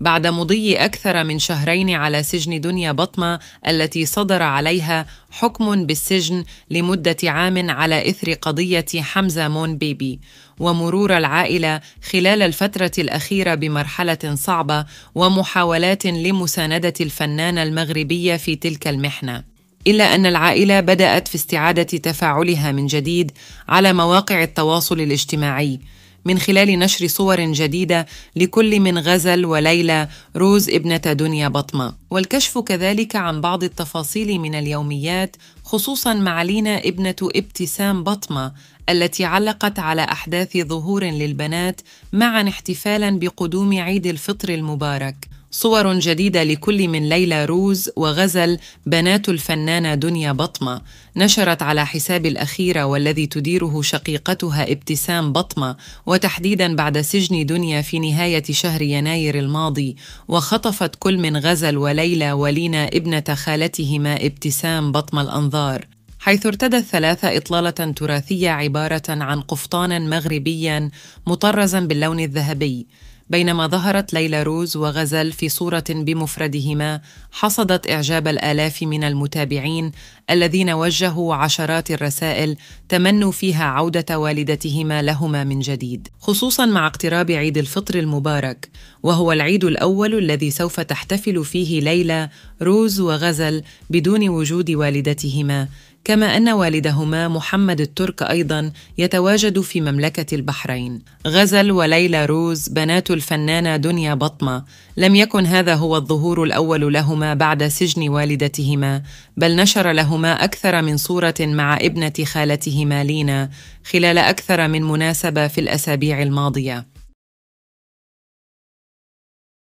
بعد مضي اكثر من شهرين على سجن دنيا بطمه التي صدر عليها حكم بالسجن لمده عام على اثر قضيه حمزه مون بيبي ومرور العائله خلال الفتره الاخيره بمرحله صعبه ومحاولات لمسانده الفنانه المغربيه في تلك المحنه إلا أن العائلة بدأت في استعادة تفاعلها من جديد على مواقع التواصل الاجتماعي من خلال نشر صور جديدة لكل من غزل وليلى روز ابنة دنيا بطمة والكشف كذلك عن بعض التفاصيل من اليوميات خصوصا مع لينا ابنة ابتسام بطمة التي علقت على أحداث ظهور للبنات معا احتفالا بقدوم عيد الفطر المبارك صور جديدة لكل من ليلى روز وغزل بنات الفنانة دنيا بطمة نشرت على حساب الأخيرة والذي تديره شقيقتها ابتسام بطمة وتحديدا بعد سجن دنيا في نهاية شهر يناير الماضي وخطفت كل من غزل وليلى ولينا ابنة خالتهما ابتسام بطمة الأنظار حيث ارتدى الثلاثة إطلالة تراثية عبارة عن قفطانا مغربيا مطرزا باللون الذهبي بينما ظهرت ليلى روز وغزل في صورة بمفردهما حصدت إعجاب الآلاف من المتابعين الذين وجهوا عشرات الرسائل تمنوا فيها عودة والدتهما لهما من جديد، خصوصا مع اقتراب عيد الفطر المبارك، وهو العيد الأول الذي سوف تحتفل فيه ليلى روز وغزل بدون وجود والدتهما كما أن والدهما محمد الترك أيضا يتواجد في مملكة البحرين غزل وليلى روز بنات الفنانة دنيا بطمة لم يكن هذا هو الظهور الأول لهما بعد سجن والدتهما بل نشر لهما أكثر من صورة مع ابنة خالتهما لينا خلال أكثر من مناسبة في الأسابيع الماضية